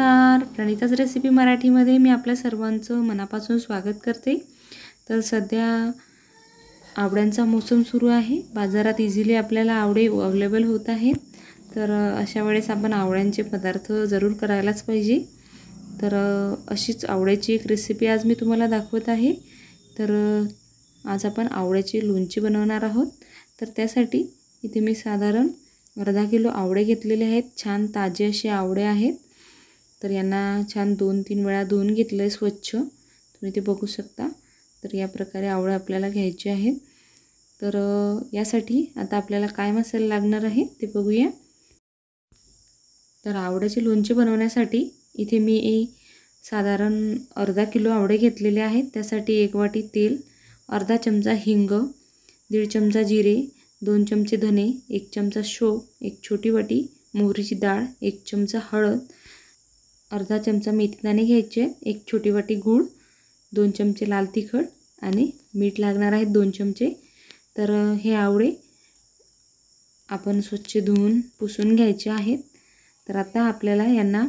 नमस्कार प्रणिताच रेसिपी मराठीमध्ये मी आपल्या सर्वांचं मनापासून स्वागत करते तर सध्या आवड्यांचा मोसम सुरू आहे बाजारात इझिली आपल्याला आवडे अवेलेबल होत आहेत तर अशा वेळेस आपण आवड्यांचे पदार्थ जरूर करायलाच पाहिजे तर अशीच आवड्याची एक रेसिपी आज मी तुम्हाला दाखवत आहे तर आज आपण आवड्याची लोणची बनवणार आहोत तर त्यासाठी इथे मी साधारण अर्धा किलो आवडे घेतलेले आहेत छान ताजे असे आवडे आहेत तर यांना छान दोन तीन वेळा धुवून घेतलं आहे स्वच्छ तुम्ही ते बघू शकता तर या प्रकारे आवळं आपल्याला घ्यायची आहेत तर यासाठी आता आपल्याला काय मसाला लागणार आहे ते बघूया तर आवड्याचे लोणचे बनवण्यासाठी इथे मी साधारण अर्धा किलो आवडे घेतलेले आहेत त्यासाठी एक वाटी तेल अर्धा चमचा हिंग दीड चमचा जिरे दोन चमचे धने एक चमचा शो एक छोटी वाटी मोहरीची डाळ एक चमचा हळद अर्धा चमचा मेथीदाणे घ्यायचे एक छोटी वाटी गूळ दोन चमचे लाल तिखट आणि मीठ लागणार आहेत दोन चमचे तर हे आवळे आपण स्वच्छ धुवून पुसून घ्यायचे आहेत तर आता आपल्याला यांना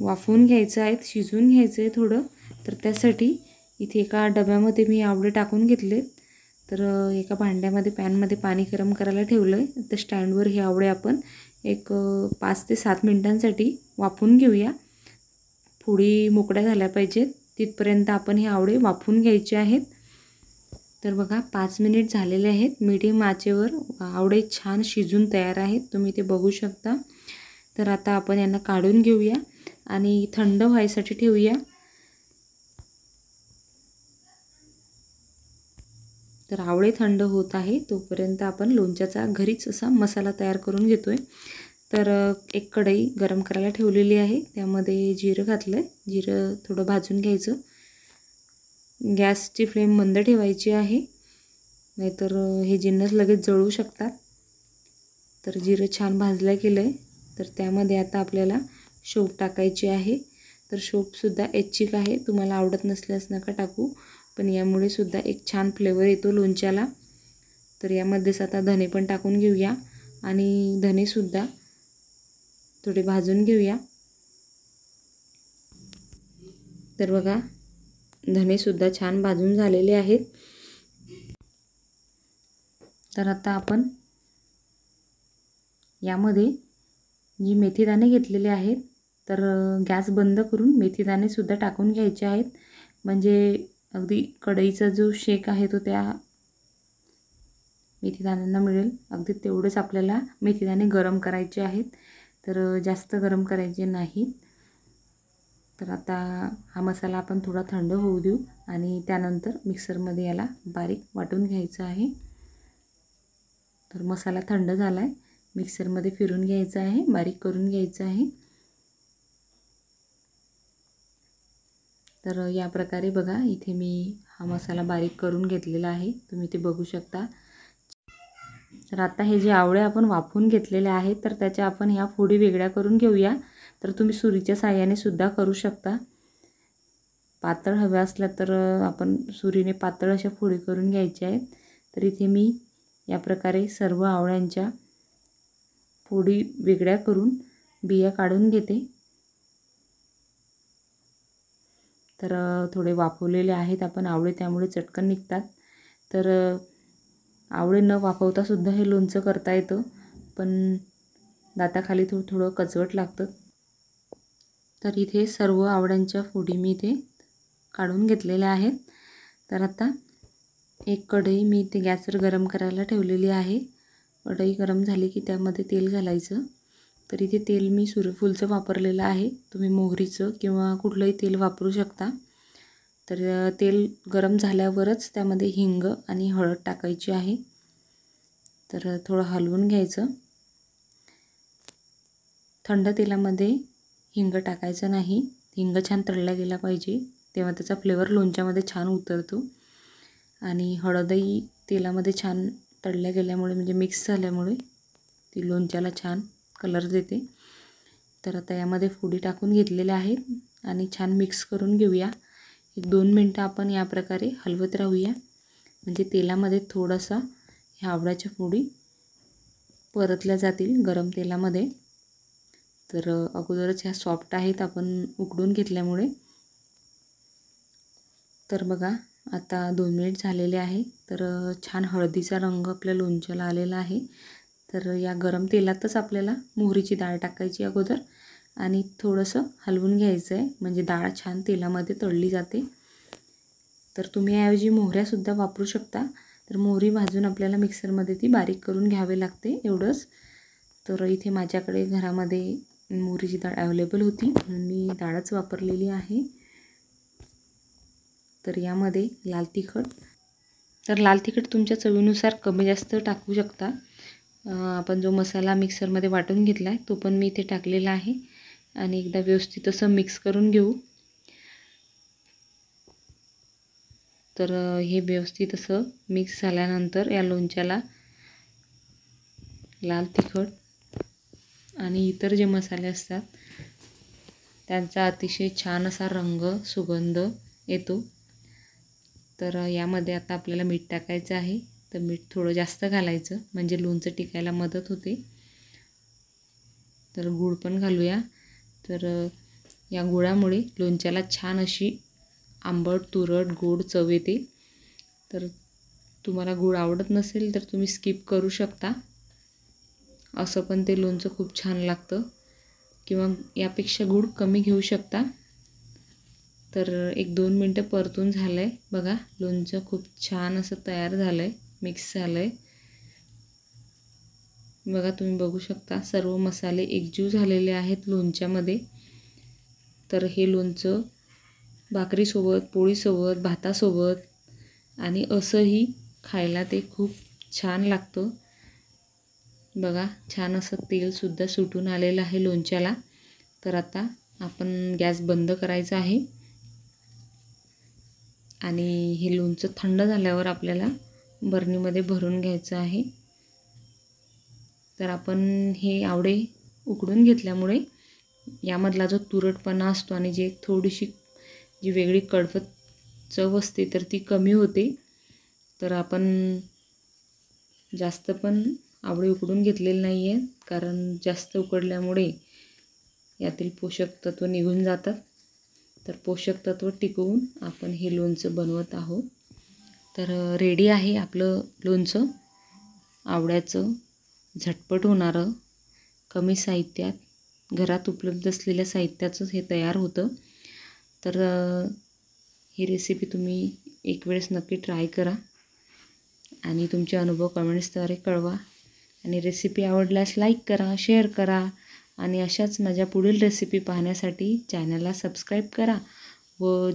वाफवून घ्यायचं आहेत शिजवून घ्यायचं आहे थोडं तर त्यासाठी इथे एका डब्यामध्ये मी आवळे टाकून घेतले तर एका भांड्यामध्ये पॅनमध्ये पाणी गरम करायला ठेवलं आहे तर स्टँडवर हे आवळे आपण एक पाच ते सात मिनटांसाठी वाफून घेऊया फोडी मोकळ्या झाल्या पाहिजेत तिथपर्यंत आपण हे आवडे वाफून घ्यायचे आहेत तर बघा पाच मिनिट झालेले आहेत मिडियम आचेवर आवडे छान शिजून तयार आहेत तुम्ही ते बघू शकता तर आता आपण यांना काढून घेऊया आणि थंड व्हायसाठी ठेवूया तर आवळे थंड होत आहे तोपर्यंत आपण लोणच्याचा घरीच असा मसाला तयार करून घेतो आहे तर एक कढई गरम करायला ठेवलेली आहे त्यामध्ये जिरं घातलं आहे जिरं थोडं भाजून घ्यायचं गॅसची फ्लेम मंद ठेवायची आहे नाहीतर हे जिन्नस लगेच जळू शकतात तर जिरं छान भाजलं गेलं आहे तर त्यामध्ये आता आपल्याला शोप टाकायची आहे तर शोपसुद्धा ऐच्छिक आहे तुम्हाला आवडत नसल्यास नका टाकू पण यामुळे सुद्धा एक छान फ्लेवर येतो लोणच्याला तर यामध्येच आता धने पण टाकून घेऊया आणि धनेसुद्धा थोडे भाजून घेऊया तर बघा धनेसुद्धा छान भाजून झालेले आहेत तर आता आपण यामध्ये जी मेथीदाणे घेतलेले आहेत तर गॅस बंद करून मेथीदाणेसुद्धा टाकून घ्यायचे आहेत म्हणजे अगदी कढईचा जो शेक आहे तो त्या मेथीदाण्यांना मिळेल अगदी तेवढेच आपल्याला मेथीदाणे गरम करायचे आहेत तर जास्त गरम करायचे नाहीत तर आता हा मसाला आपण थोडा थंड होऊ देऊ आणि त्यानंतर मिक्सरमध्ये याला बारीक वाटून घ्यायचं आहे तर मसाला थंड झाला आहे मिक्सरमध्ये फिरून घ्यायचा आहे बारीक करून घ्यायचा आहे तर या प्रकारे बघा इथे मी हा मसाला बारीक करून घेतलेला आहे तुम्ही ते बघू शकता तर आता हे जे आवळे आपण वाफून घेतलेले आहेत तर त्याच्या आपण ह्या फोडी वेगळ्या करून घेऊया तर तुम्ही सुरीच्या साह्याने सुद्धा करू शकता पातळ हव्या असल्या तर आपण सुरीने पातळ अशा फोडी करून घ्यायच्या आहेत तर इथे मी या प्रकारे सर्व आवळ्यांच्या फोडी वेगळ्या करून बिया काढून घेते तर थोडे वाफवलेले आहेत आपण आवळे त्यामुळे चटकन निघतात तर आवळे न वाफवतासुद्धा हे लोणचं करता येतं पण दाताखाली थोडं थोडं कचवट लागतं तर इथे सर्व आवड्यांच्या फोडी मी इथे काढून घेतलेल्या आहेत तर आता एक कढई मी इथे गॅसवर गरम करायला ठेवलेली आहे कढई गरम झाली की त्यामध्ये तेल घालायचं तर इथे तेल मी सूर्यफूलचं वापरलेलं आहे तुम्ही मोहरीचं किंवा कुठलंही तेल वापरू शकता तर तेल गरम झाल्यावरच त्यामध्ये हिंग आणि हळद टाकायची आहे तर थोडं हलवून घ्यायचं थंड तेलामध्ये हिंग टाकायचं नाही हिंग छान तळला गेला पाहिजे तेव्हा त्याचा फ्लेवर लोणच्यामध्ये छान उतरतो आणि हळदही तेलामध्ये छान तळल्या गेल्यामुळे म्हणजे मिक्स झाल्यामुळे ती लोणच्याला छान कलर देते तर आता यामध्ये फोडी टाकून घेतलेल्या आहेत आणि छान मिक्स करून घेऊया एक दोन मिनटं आपण या प्रकारे हलवत राहूया म्हणजे तेलामध्ये थोडासा ह्या आवळाच्या फोडी परतल्या जातील गरम तेलामध्ये तर अगोदरच ह्या सॉफ्ट आहेत आपण उकडून घेतल्यामुळे तर बघा आता दोन मिनिट झालेले आहे तर छान हळदीचा रंग आपल्या लोणच्याला आलेला आहे तर या गरम तेलातच आपल्याला मोहरीची डाळ टाकायची अगोदर आणि थोडंसं हलवून घ्यायचं आहे म्हणजे डाळ छान तेलामध्ये तळली जाते तर तुम्ही याऐवजी मोहऱ्यासुद्धा वापरू शकता तर मोहरी भाजून आपल्याला मिक्सरमध्ये ती बारीक करून घ्यावे लागते एवढंच तर इथे माझ्याकडे घरामध्ये मोहरीची डाळ अवेलेबल होती म्हणून मी डाळच वापरलेली आहे तर यामध्ये लाल तिखट तर लाल तिखट तुमच्या चवीनुसार कमी जास्त टाकू शकता आपण जो मसाला मिक्सरमध्ये वाटून घेतला आहे तो पण मी इथे टाकलेला आहे आणि एकदा व्यवस्थित असं मिक्स करून घेऊ तर हे व्यवस्थित असं मिक्स झाल्यानंतर या लोणच्याला लाल तिखट आणि इतर जे मसाले असतात त्यांचा अतिशय छान असा रंग सुगंध येतो तर यामध्ये आता आपल्याला मीठ टाकायचं आहे तर मीठ थोडं जास्त घालायचं म्हणजे लोणचं टिकायला मदत होते तर गूळ पण घालूया तर या गुळामुळे लोणच्याला छान अशी आंबट तुरट गोड चव येते तर तुम्हाला गूळ आवडत नसेल तर तुम्ही स्किप करू शकता असं पण ते लोणचं खूप छान लागतं किंवा यापेक्षा गूळ कमी घेऊ शकता तर एक दोन मिनटं परतून झालं आहे बघा लोणचं खूप छान असं तयार झालं आहे मिक्स झालं आहे बघा तुम्ही बघू शकता सर्व मसाले एकजीव झालेले आहेत लोणच्यामध्ये तर हे लोणचं भाकरीसोबत पोळीसोबत भातासोबत आणि असंही खायला ते खूप छान लागतं बघा छान असं तेलसुद्धा सुटून आलेलं आहे लोणच्याला तर आता आपण गॅस बंद करायचा आहे आणि हे लोणचं थंड झाल्यावर आपल्याला बरणीमध्ये भरून घ्यायचं आहे तर आपण हे आवडे उकडून घेतल्यामुळे यामधला जो तुरटपणा असतो आणि जे थोडीशी जी वेगळी कडफत चव असते तर ती कमी होते तर आपण जास्त पण आवडे उकडून घेतलेले नाही आहेत कारण जास्त उकडल्यामुळे यातील पोषक तत्व निघून जातात तर पोषक तत्व टिकवून आपण हे लोणचं बनवत आहोत तर रेडी आहे आपलं लोणचं आवड्याचं झटपट होणारं कमी साहित्यात घरात उपलब्ध असलेल्या साहित्याचंच हे तयार होतं तर ही रेसिपी तुम्ही एक वेळेस नक्की ट्राय करा आणि तुमचे अनुभव कमेंट्सद्वारे कळवा आणि रेसिपी आवडल्यास लाईक करा शेअर करा आणि अशाच माझ्या पुढील रेसिपी पाहण्यासाठी चॅनलला सबस्क्राईब करा व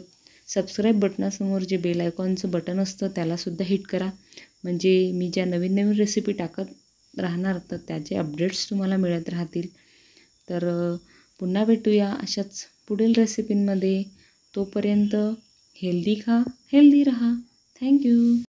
सबस्क्राईब बटनासमोर जे बेल आयकॉनचं बटन असतं त्यालासुद्धा हिट करा म्हणजे मी ज्या नवीन नवीन रेसिपी टाकत राहणार तर त्याचे अपडेट्स तुम्हाला मिळत राहतील तर पुन्हा भेटूया अशाच पुढील रेसिपींमध्ये तोपर्यंत हेल्दी खा हेल्दी रहा थँक्यू